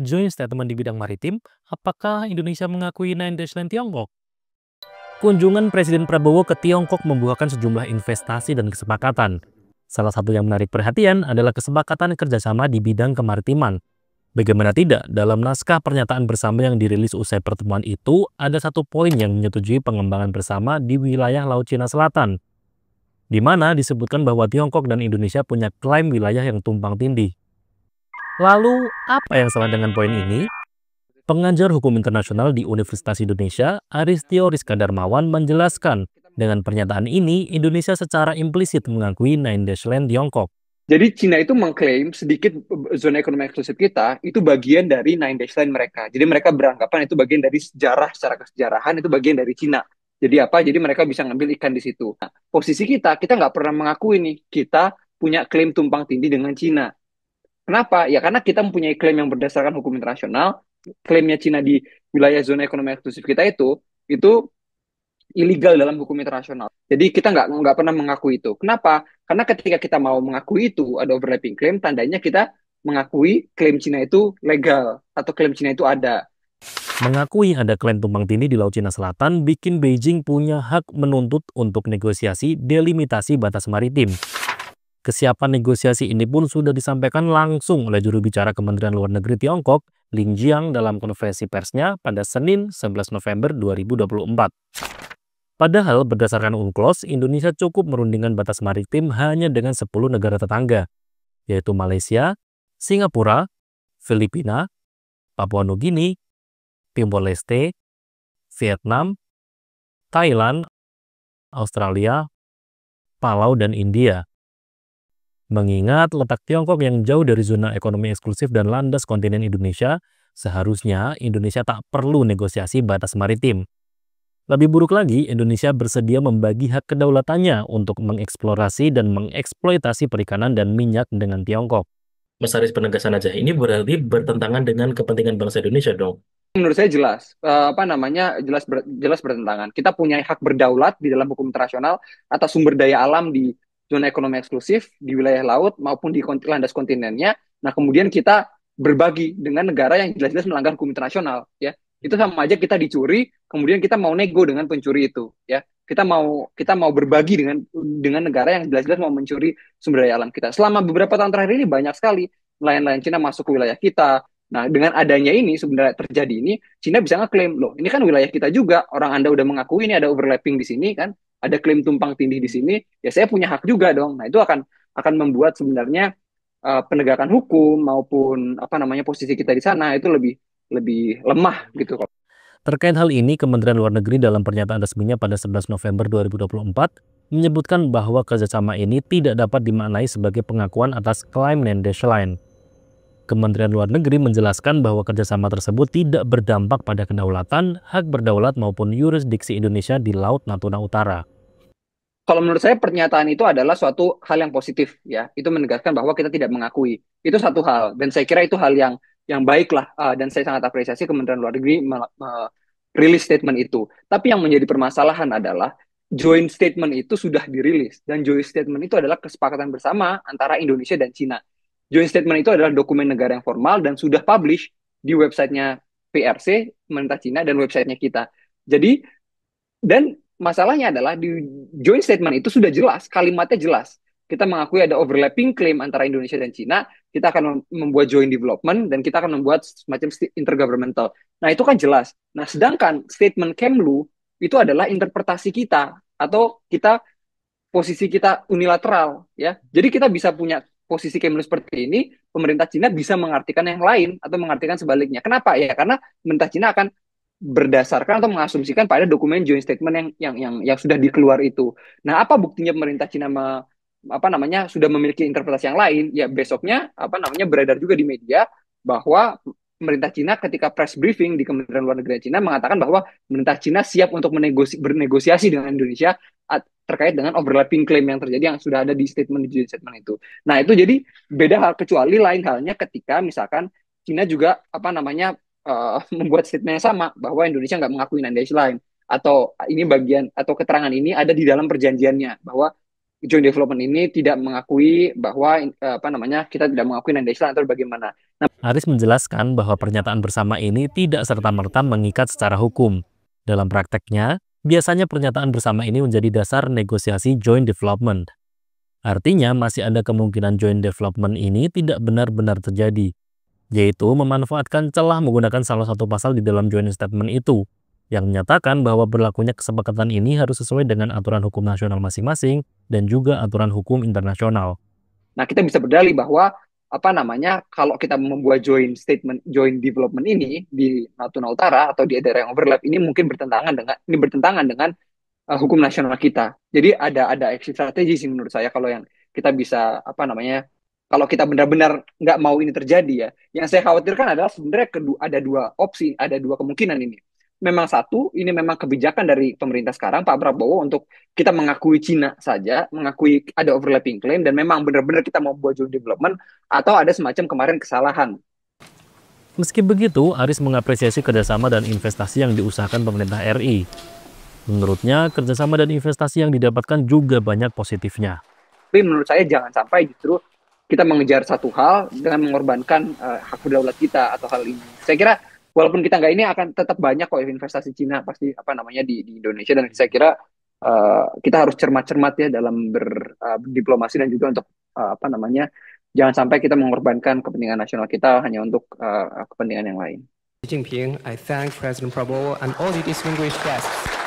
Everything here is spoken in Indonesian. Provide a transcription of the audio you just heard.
joint statement di bidang maritim, apakah Indonesia mengakui Nine Dash Land Tiongkok? Kunjungan Presiden Prabowo ke Tiongkok membuahkan sejumlah investasi dan kesepakatan. Salah satu yang menarik perhatian adalah kesepakatan kerjasama di bidang kemaritiman. Bagaimana tidak, dalam naskah pernyataan bersama yang dirilis usai pertemuan itu, ada satu poin yang menyetujui pengembangan bersama di wilayah Laut Cina Selatan, di mana disebutkan bahwa Tiongkok dan Indonesia punya klaim wilayah yang tumpang tindih. Lalu, apa yang salah dengan poin ini? Pengajar hukum internasional di Universitas Indonesia, Aristio Rizka menjelaskan, dengan pernyataan ini, Indonesia secara implisit mengakui Nine Dash Land Tiongkok. Jadi Cina itu mengklaim sedikit zona ekonomi eksklusif kita itu bagian dari Nine Dash Land mereka. Jadi mereka beranggapan itu bagian dari sejarah secara kesejarahan itu bagian dari Cina. Jadi apa? Jadi mereka bisa ngambil ikan di situ. Nah, posisi kita, kita nggak pernah mengakui nih kita punya klaim tumpang tindih dengan Cina. Kenapa? Ya karena kita mempunyai klaim yang berdasarkan hukum internasional, klaimnya Cina di wilayah zona ekonomi eksklusif kita itu, itu ilegal dalam hukum internasional. Jadi kita nggak nggak pernah mengakui itu. Kenapa? Karena ketika kita mau mengakui itu ada overlapping klaim, tandanya kita mengakui klaim Cina itu legal atau klaim Cina itu ada. Mengakui ada klaim tumpang tindih di Laut Cina Selatan bikin Beijing punya hak menuntut untuk negosiasi delimitasi batas maritim. Kesiapan negosiasi ini pun sudah disampaikan langsung oleh juru bicara Kementerian Luar Negeri Tiongkok, Lin Jiang dalam konferensi persnya pada Senin 11 November 2024. Padahal berdasarkan UNCLOS, Indonesia cukup merundingkan batas maritim hanya dengan 10 negara tetangga, yaitu Malaysia, Singapura, Filipina, Papua Nugini, Timor Leste, Vietnam, Thailand, Australia, Palau, dan India. Mengingat letak Tiongkok yang jauh dari zona ekonomi eksklusif dan landas kontinen Indonesia, seharusnya Indonesia tak perlu negosiasi batas maritim. Lebih buruk lagi, Indonesia bersedia membagi hak kedaulatannya untuk mengeksplorasi dan mengeksploitasi perikanan dan minyak dengan Tiongkok. Mas Haris penegasan aja, ini berarti bertentangan dengan kepentingan bangsa Indonesia dong? Menurut saya jelas, uh, apa namanya jelas ber, jelas bertentangan. Kita punya hak berdaulat di dalam hukum internasional atas sumber daya alam di zona ekonomi eksklusif di wilayah laut maupun di landas kontinennya. Nah, kemudian kita berbagi dengan negara yang jelas-jelas melanggar hukum internasional, ya. Itu sama aja kita dicuri, kemudian kita mau nego dengan pencuri itu, ya. Kita mau kita mau berbagi dengan dengan negara yang jelas-jelas mau mencuri sumber daya alam kita. Selama beberapa tahun terakhir ini banyak sekali nelayan-nelayan Cina masuk ke wilayah kita, Nah, dengan adanya ini sebenarnya terjadi ini, Cina bisa ngeklaim, loh, ini kan wilayah kita juga, orang Anda udah mengakui ini ada overlapping di sini kan, ada klaim tumpang tindih di sini, ya saya punya hak juga dong. Nah, itu akan akan membuat sebenarnya uh, penegakan hukum maupun apa namanya posisi kita di sana itu lebih lebih lemah gitu kok. Terkait hal ini, Kementerian Luar Negeri dalam pernyataan resminya pada 11 November 2024 menyebutkan bahwa kerjasama ini tidak dapat dimaknai sebagai pengakuan atas klaim Nendesheline Kementerian Luar Negeri menjelaskan bahwa kerjasama tersebut tidak berdampak pada kedaulatan, hak berdaulat maupun yurisdiksi Indonesia di Laut Natuna Utara. Kalau menurut saya pernyataan itu adalah suatu hal yang positif ya. Itu menegaskan bahwa kita tidak mengakui. Itu satu hal dan saya kira itu hal yang yang baiklah. uh, eh, dan saya sangat apresiasi Kementerian Luar Negeri merilis eh, statement itu. Tapi yang menjadi permasalahan adalah joint statement itu sudah dirilis dan joint statement itu adalah kesepakatan bersama antara Indonesia dan Cina Joint statement itu adalah dokumen negara yang formal dan sudah publish di websitenya PRC, pemerintah Cina, dan websitenya kita. Jadi, dan masalahnya adalah di joint statement itu sudah jelas, kalimatnya jelas. Kita mengakui ada overlapping claim antara Indonesia dan Cina, kita akan membuat joint development, dan kita akan membuat semacam intergovernmental. Nah, itu kan jelas. Nah, sedangkan statement Kemlu itu adalah interpretasi kita, atau kita posisi kita unilateral ya. Jadi kita bisa punya posisi Kemlu seperti ini, pemerintah Cina bisa mengartikan yang lain atau mengartikan sebaliknya. Kenapa? Ya karena pemerintah Cina akan berdasarkan atau mengasumsikan pada dokumen joint statement yang yang yang yang sudah dikeluar itu. Nah, apa buktinya pemerintah Cina me, apa namanya sudah memiliki interpretasi yang lain? Ya besoknya apa namanya beredar juga di media bahwa pemerintah Cina ketika press briefing di Kementerian Luar Negeri Cina mengatakan bahwa pemerintah Cina siap untuk menegosi, bernegosiasi dengan Indonesia terkait dengan overlapping claim yang terjadi yang sudah ada di statement di judicial statement itu. Nah, itu jadi beda hal kecuali lain halnya ketika misalkan Cina juga apa namanya uh, membuat statement yang sama bahwa Indonesia nggak mengakui Nandish Line atau ini bagian atau keterangan ini ada di dalam perjanjiannya bahwa joint development ini tidak mengakui bahwa eh, apa namanya kita tidak mengakui Nandish Line atau bagaimana. Nah, Aris menjelaskan bahwa pernyataan bersama ini tidak serta-merta mengikat secara hukum. Dalam prakteknya, Biasanya pernyataan bersama ini menjadi dasar negosiasi joint development. Artinya masih ada kemungkinan joint development ini tidak benar-benar terjadi, yaitu memanfaatkan celah menggunakan salah satu pasal di dalam joint statement itu, yang menyatakan bahwa berlakunya kesepakatan ini harus sesuai dengan aturan hukum nasional masing-masing dan juga aturan hukum internasional. Nah, kita bisa berdali bahwa apa namanya kalau kita membuat joint statement joint development ini di Natuna Utara atau di daerah yang overlap ini mungkin bertentangan dengan ini bertentangan dengan uh, hukum nasional kita. Jadi ada ada exit strategi sih menurut saya kalau yang kita bisa apa namanya kalau kita benar-benar nggak mau ini terjadi ya. Yang saya khawatirkan adalah sebenarnya kedua ada dua opsi, ada dua kemungkinan ini memang satu, ini memang kebijakan dari pemerintah sekarang Pak Prabowo untuk kita mengakui Cina saja, mengakui ada overlapping claim dan memang benar-benar kita mau buat joint development atau ada semacam kemarin kesalahan. Meski begitu, Aris mengapresiasi kerjasama dan investasi yang diusahakan pemerintah RI. Menurutnya, kerjasama dan investasi yang didapatkan juga banyak positifnya. Tapi menurut saya jangan sampai justru kita mengejar satu hal dengan mengorbankan uh, hak berdaulat kita atau hal ini. Saya kira walaupun kita nggak ini akan tetap banyak kok investasi Cina pasti apa namanya di, di Indonesia dan saya kira uh, kita harus cermat-cermat ya dalam berdiplomasi eh, uh, dan juga untuk uh, apa namanya jangan sampai kita mengorbankan kepentingan nasional kita hanya untuk uh, kepentingan yang lain. Xi Jinping, I thank President Prabowo and all the distinguished guests.